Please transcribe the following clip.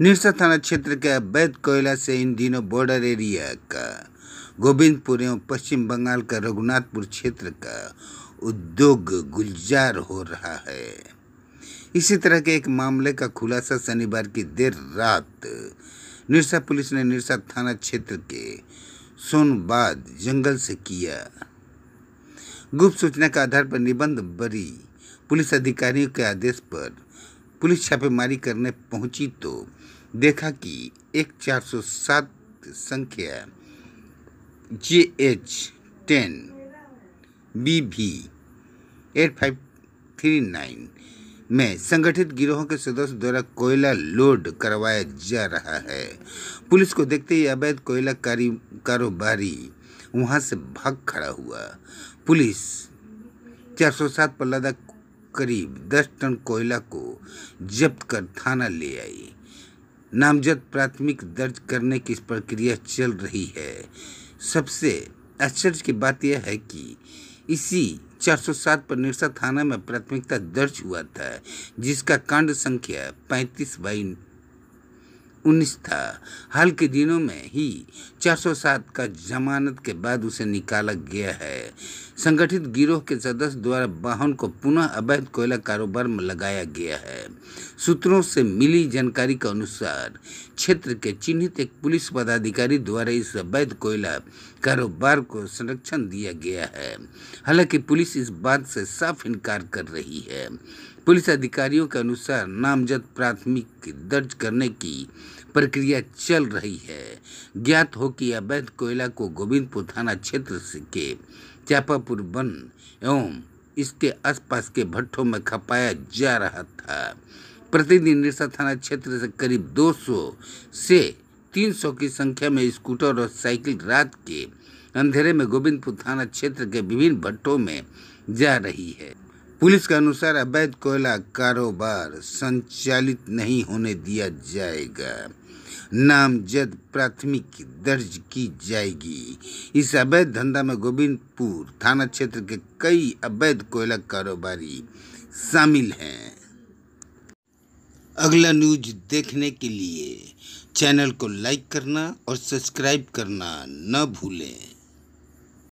निरसा थाना क्षेत्र के अवैध कोयला से इन दिनों बॉर्डर एरिया का गोविंदपुर एवं पश्चिम बंगाल का रघुनाथपुर क्षेत्र का उद्योग गुलजार हो रहा है इसी तरह के एक मामले का खुलासा शनिवार की देर रात निरसा पुलिस ने निरसा थाना क्षेत्र के सोनबाद जंगल से किया गुप्त सूचना के आधार पर निबंध बरी पुलिस अधिकारियों के आदेश पर पुलिस छापेमारी करने पहुंची तो देखा कि एक 407 संख्या जे एच टेन बी भी एट फाइव थ्री नाइन में संगठित गिरोह के सदस्य द्वारा कोयला लोड करवाया जा रहा है पुलिस को देखते ही अवैध कोयला कारोबारी वहां से भाग खड़ा हुआ पुलिस 407 लदा करीब दस टन कोयला को जब्त कर थाना ले आई नामजद प्राथमिक दर्ज करने की प्रक्रिया चल रही है सबसे आश्चर्य की बात यह है कि इसी 407 पर निरसा थाना में प्राथमिकता दर्ज हुआ था जिसका कांड संख्या पैंतीस बाई उन्नीस था हाल के दिनों में ही 407 का जमानत के बाद उसे निकाला गया है संगठित गिरोह के सदस्य द्वारा वाहन को पुनः अवैध कोयला कारोबार में लगाया गया है सूत्रों से मिली जानकारी के अनुसार क्षेत्र के चिन्हित एक पुलिस पदाधिकारी द्वारा इस अवैध कोयला कारोबार को संरक्षण दिया गया है हालांकि पुलिस इस बात से साफ इनकार कर रही है पुलिस अधिकारियों के अनुसार नामजद प्राथमिक दर्ज करने की प्रक्रिया चल रही है ज्ञात हो कि अवैध कोयला को गोविंदपुर थाना क्षेत्र के चापापुर वन एवं इसके आसपास के भट्टों में खपाया जा रहा था प्रतिदिन निरसा थाना क्षेत्र से करीब 200 से 300 की संख्या में स्कूटर और साइकिल रात के अंधेरे में गोविंदपुर थाना क्षेत्र के विभिन्न भट्टों में जा रही है पुलिस के अनुसार अवैध कोयला कारोबार संचालित नहीं होने दिया जाएगा नामजद प्राथमिक दर्ज की जाएगी इस अवैध धंधा में गोविंदपुर थाना क्षेत्र के कई अवैध कोयला कारोबारी शामिल हैं अगला न्यूज देखने के लिए चैनल को लाइक करना और सब्सक्राइब करना न भूलें